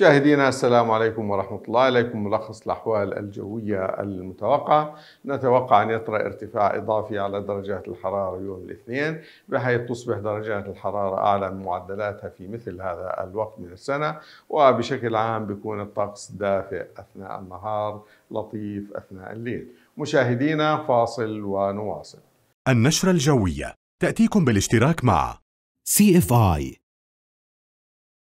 مشاهدينا السلام عليكم ورحمة الله إليكم ملخص الأحوال الجوية المتوقعة نتوقع أن يطرأ ارتفاع إضافي على درجات الحرارة يوم الاثنين بحيث تصبح درجات الحرارة أعلى من معدلاتها في مثل هذا الوقت من السنة وبشكل عام بيكون الطقس دافئ أثناء النهار لطيف أثناء الليل مشاهدينا فاصل ونواصل النشرة الجوية تأتيكم بالاشتراك مع سي اف اي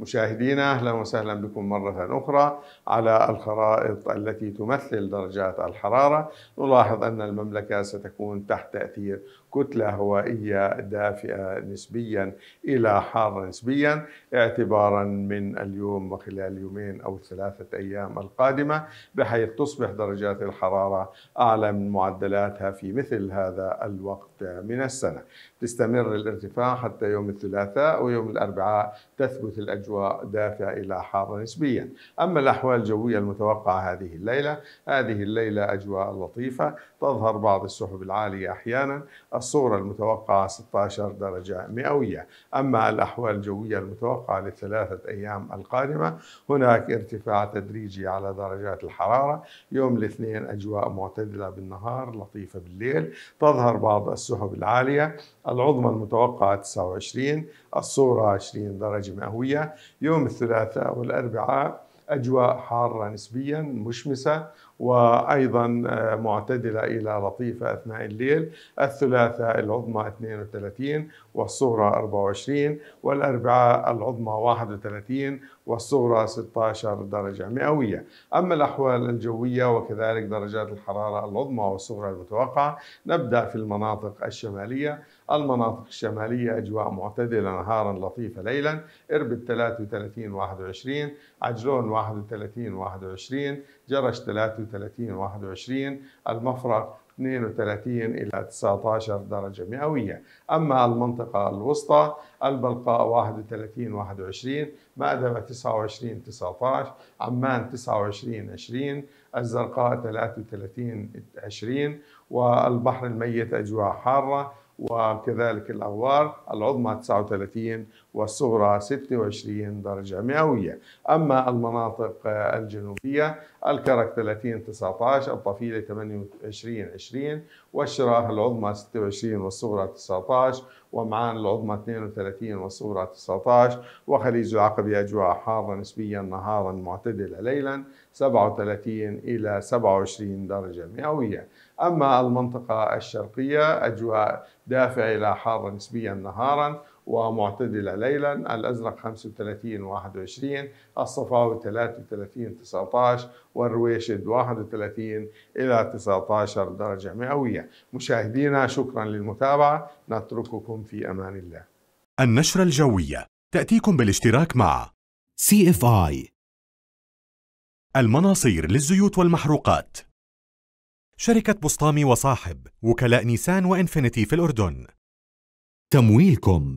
مشاهدينا اهلا وسهلا بكم مره اخرى على الخرائط التي تمثل درجات الحراره نلاحظ ان المملكه ستكون تحت تاثير كتلة هوائية دافئة نسبيا إلى حارة نسبيا اعتبارا من اليوم وخلال يومين أو ثلاثة أيام القادمة بحيث تصبح درجات الحرارة أعلى من معدلاتها في مثل هذا الوقت من السنة تستمر الارتفاع حتى يوم الثلاثاء ويوم الأربعاء تثبت الأجواء دافئة إلى حارة نسبيا أما الأحوال الجوية المتوقعة هذه الليلة هذه الليلة أجواء لطيفة تظهر بعض السحب العالية أحيانا الصغرى المتوقعة 16 درجة مئوية أما الأحوال الجوية المتوقعة لثلاثة أيام القادمة هناك ارتفاع تدريجي على درجات الحرارة يوم الاثنين أجواء معتدلة بالنهار لطيفة بالليل تظهر بعض السحب العالية العظمى المتوقعة 29 الصورة 20 درجة مئوية يوم الثلاثاء والأربعاء أجواء حارة نسبيا مشمسة وأيضا آه، معتدلة إلى لطيفة أثناء الليل الثلاثاء العظمى 32 والصغرى 24 والأربعاء العظمى 31 والصغرى 16 درجة مئوية أما الأحوال الجوية وكذلك درجات الحرارة العظمى والصغرى المتوقعة نبدأ في المناطق الشمالية المناطق الشمالية أجواء معتدلة نهارا لطيفة ليلا إربد 33 21 عجلون 31 21 جرش 33 30 21 المفرق 32 إلى 19 درجة مئوية أما المنطقة الوسطى البلقاء 31 21 مأدبة 29 19 عمان 29 20 الزرقاء 33 20 والبحر الميت أجواء حارة وكذلك الأغوار العظمى 39 والصغرى 26 درجة مئوية أما المناطق الجنوبية الكرك 30 19 الطفيلة 28 20 والشراه العظمى 26 والصغرى 19 ومعان العظمى 32 والصغرى 19 وخليج العقبة أجواء حارة نسبيا نهارا معتدلة ليلا 37 إلى 27 درجة مئوية أما المنطقة الشرقية أجواء دافئة إلى حارة نسبيا نهارا ومعتدلة ليلا الأزرق 35 21 الصفاوي 33 19 والرويشد 31 إلى 19 درجة مئوية مشاهدينا شكرا للمتابعة نترككم في أمان الله النشرة الجوية تأتيكم بالاشتراك مع سي اف اي المناصير للزيوت والمحروقات شركة بسطامي وصاحب وكلاء نيسان وإنفينيتي في الأردن تمويلكم